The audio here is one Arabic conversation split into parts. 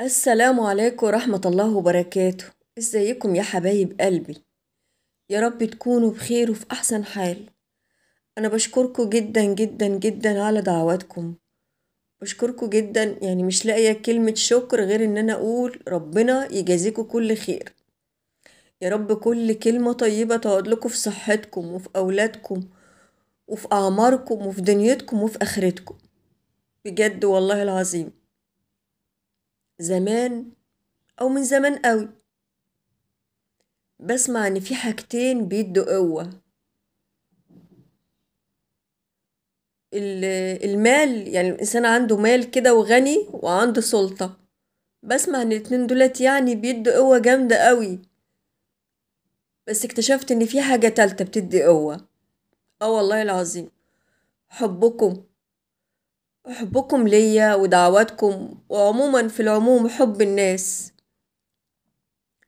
السلام عليكم ورحمة الله وبركاته ازيكم يا حبايب قلبي يا رب تكونوا بخير وفي أحسن حال أنا بشكركم جدا جدا جدا على دعواتكم بشكركم جدا يعني مش لاقية كلمة شكر غير إن أنا أقول ربنا يجازيكم كل خير يا رب كل كلمة طيبة تقعد لكم في صحتكم وفي أولادكم وفي أعماركم وفي دنيتكم وفي آخرتكم بجد والله العظيم زمان أو من زمان قوي بسمع إن في حاجتين بيدوا قوة المال يعني الإنسان عنده مال كده وغني وعنده سلطة بسمع إن الاتنين دولت يعني بيدوا قوة جامدة قوي بس اكتشفت إن في حاجة تالتة بتدي قوة اه والله العظيم حبكم وحبكم ليا ودعواتكم وعموما في العموم حب الناس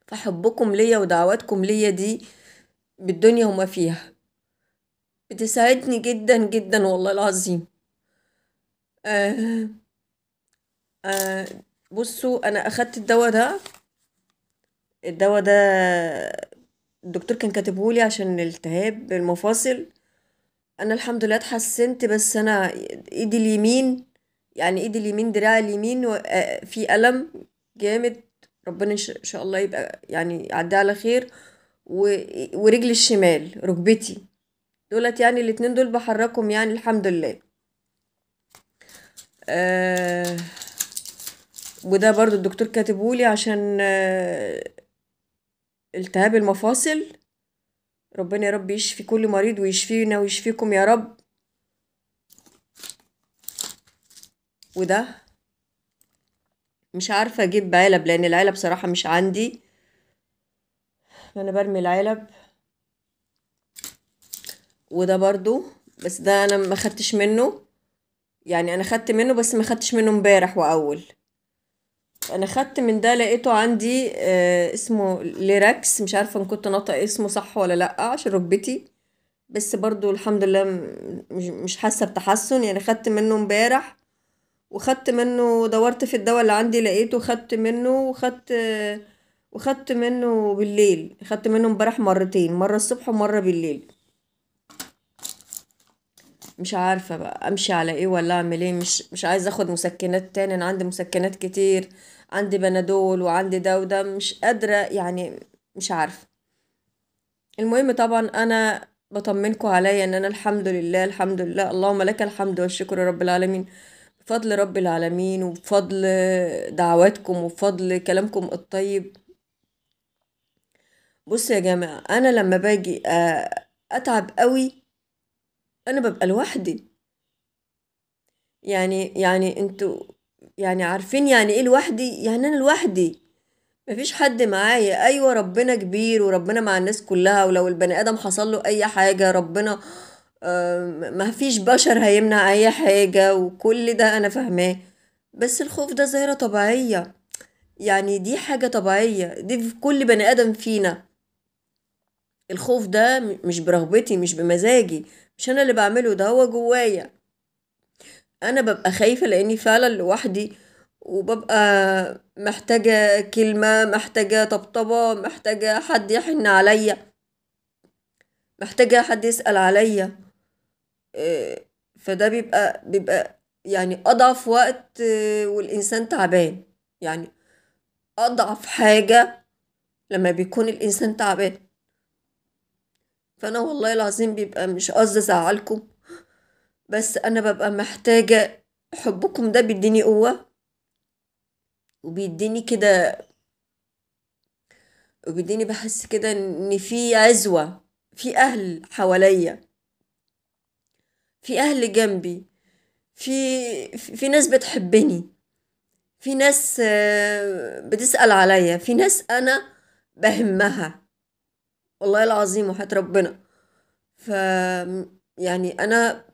فحبكم ليا ودعواتكم ليا دي بالدنيا وما فيها بتساعدني جدا جدا والله العظيم آه آه بصوا انا اخدت الدواء ده الدواء ده الدكتور كان كاتبهولي عشان التهاب المفاصل انا الحمد لله اتحسنت بس انا ايدي اليمين يعني ايدي اليمين دراعي اليمين آه، في الم جامد ربنا ان شاء الله يبقى يعني يعدي على خير و... الشمال ركبتي دولت يعني الاتنين دول بحركهم يعني الحمد لله آه وده برضو الدكتور كاتبهولي عشان آه التهاب المفاصل ربنا يا رب يشفي كل مريض ويشفينا ويشفيكم يا رب وده مش عارفة أجيب علب لأن العلب صراحة مش عندي أنا برمي العلب وده برضو بس ده أنا ما خدتش منه يعني أنا خدت منه بس ما خدتش منه امبارح وأول انا خدت من ده لقيته عندي آه اسمه ليراكس مش عارفه ان كنت ناطق اسمه صح ولا لا عشان ركبتي بس برضو الحمد لله مش, مش حاسه بتحسن يعني خدت منه امبارح وخدت منه دورت في الدواء اللي عندي لقيته خدت منه وخدت وخدت منه بالليل خدت منه امبارح مرتين مره الصبح ومره بالليل مش عارفه بقى امشي على ايه ولا اعمل ايه مش مش عايزه اخد مسكنات تاني انا عندي مسكنات كتير عندي بنادول وعندي ده وده مش قادرة يعني مش عارفة المهم طبعا أنا بطمنكم عليا ان انا الحمد لله الحمد لله اللهم لك الحمد والشكر يا رب العالمين بفضل رب العالمين وبفضل دعواتكم وبفضل كلامكم الطيب بص يا جماعة انا لما باجي آه، اتعب قوي انا ببقى لوحدي يعني يعني انتوا يعني عارفين يعني ايه لوحدي يعني انا لوحدي مفيش حد معايا ايوه ربنا كبير وربنا مع الناس كلها ولو البني ادم حصل له اي حاجه ربنا آه، ما فيش بشر هيمنع اي حاجه وكل ده انا فاهماه بس الخوف ده ظاهره طبيعيه يعني دي حاجه طبيعيه دي في كل بني ادم فينا الخوف ده مش برغبتي مش بمزاجي مش انا اللي بعمله ده هو جوايا انا ببقى خايفة لاني فعلا لوحدي وببقى محتاجة كلمة محتاجة طبطبة محتاجة حد يحن عليا محتاجة حد يسأل عليا آه، فده بيبقى بيبقى يعني أضعف وقت آه، والإنسان تعبان يعني أضعف حاجة لما بيكون الإنسان تعبان فأنا والله العظيم بيبقى مش قصدي أزعلكم بس أنا ببقى محتاجة حبكم ده بيديني قوة وبيديني كده وبيديني بحس كده إن في عزوة في أهل حواليا في أهل جنبي في في ناس بتحبني في ناس بتسأل عليا في ناس أنا بهمها والله العظيم وحياة ربنا ف يعني أنا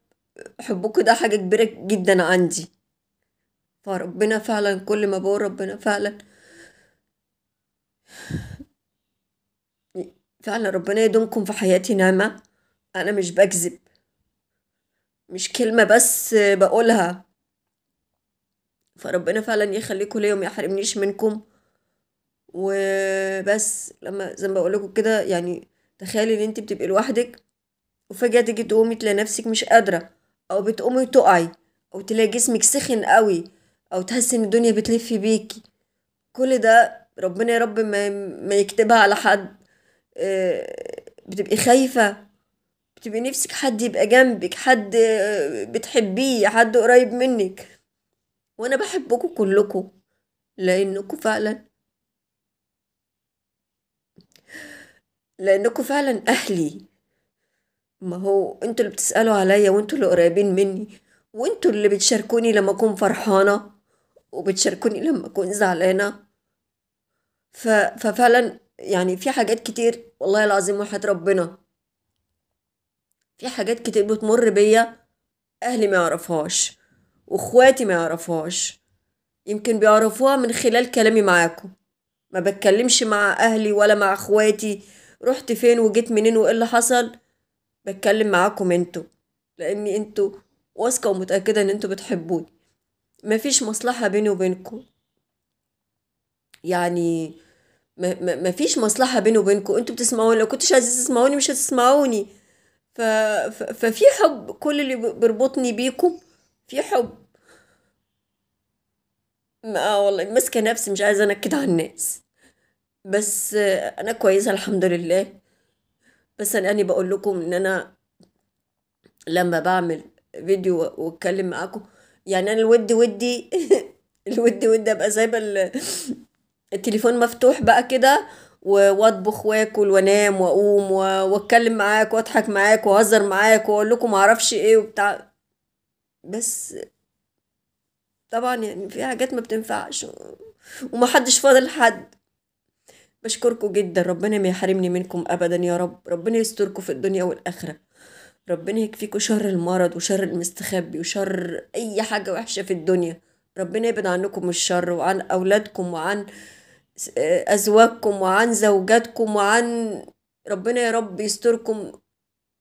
حبكم ده حاجة كبيرة جدا عندي فربنا فعلا كل ما بقول ربنا فعلا فعلا ربنا يدومكم في حياتي نعمة أنا مش بكذب مش كلمة بس بقولها فربنا فعلا يخليكم ليا يحرمنيش منكم وبس لما زي ما بقول لكم كده يعني تخيلي ان انت بتبقي لوحدك وفجأة تيجي تقومي تلاقي نفسك مش قادرة او بتقومي تقعي او تلاقي جسمك سخن قوي او تحسي ان الدنيا بتلف بيكي كل ده ربنا يا رب ما, ما يكتبها على حد آه، بتبقي خايفة بتبقي نفسك حد يبقى جنبك حد آه، بتحبيه حد قريب منك وانا بحبكم كلكم لانكم فعلا لانكم فعلا اهلي ما هو انتوا اللي بتسألوا عليا وانتوا اللي قريبين مني وانتوا اللي بتشاركوني لما أكون فرحانة وبتشاركوني لما أكون زعلانة ف... ففعلا يعني في حاجات كتير والله العظيم وحد ربنا في حاجات كتير بتمر بيا أهلي ما يعرفهاش وإخواتي ما يعرفهاش يمكن بيعرفوها من خلال كلامي معاكم ما بتكلمش مع أهلي ولا مع إخواتي رحت فين وجيت منين وإيه اللي حصل بتكلم معاكم انتوا لان انتوا واثقه ومتاكده ان انتوا بتحبوني مفيش مصلحه بيني وبينكم يعني مفيش مصلحه بيني وبينكم انتوا بتسمعوني لو كنتش عايزه تسمعوني مش هتسمعوني ف... ف... ففي حب كل اللي بيربطني بيكم في حب ما اه والله ماسكه نفسي مش عايزه انكد على الناس بس انا كويسه الحمد لله بس أنا بقول لكم إن أنا لما بعمل فيديو واتكلم معاكم يعني أنا الود ودي الود ودي أبقى سايبة التليفون مفتوح بقى كده واطبخ واكل وانام واقوم واتكلم معاك واضحك معاك واهزر معاك واقول لكم معرفش ايه وبتاع بس طبعا يعني في حاجات ما بتنفعش ومحدش فاضل حد بشكركم جدا ربنا ما يحرمني منكم ابدا يا رب ربنا يستركم في الدنيا والاخره ربنا يكفيكم شر المرض وشر المستخبي وشر اي حاجه وحشه في الدنيا ربنا يبعد عنكم الشر وعن اولادكم وعن ازواجكم وعن زوجاتكم وعن ربنا يا رب يستركم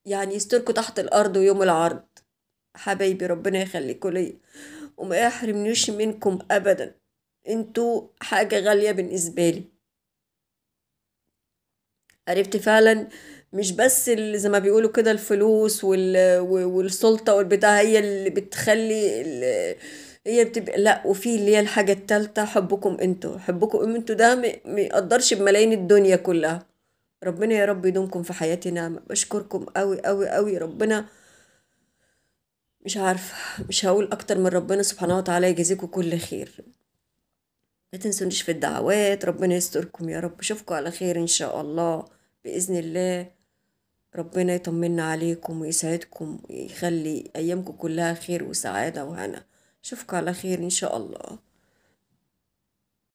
يعني يستركوا تحت الارض ويوم العرض حبايبي ربنا يخليكم ليا وما يحرمنيش منكم ابدا انتوا حاجه غاليه بالنسبه لي عرفتي فعلا مش بس زي ما بيقولوا كده الفلوس وال... والسلطة والبتاع هي اللي بتخلي ال... هي بتبقى لا وفي اللي هي الحاجة التالتة حبكم انتوا حبكم انتوا ده ميقدرش بملايين الدنيا كلها ربنا يا رب يدومكم في حياتي نعمة بشكركم قوي قوي قوي ربنا مش عارفة مش هقول أكتر من ربنا سبحانه وتعالى يجزيكم كل خير ما تنسونيش في الدعوات ربنا يستركم يا رب اشوفكم على خير ان شاء الله باذن الله ربنا يطمنا عليكم ويسعدكم ويخلي ايامكم كلها خير وسعاده وهنا اشوفكم على خير ان شاء الله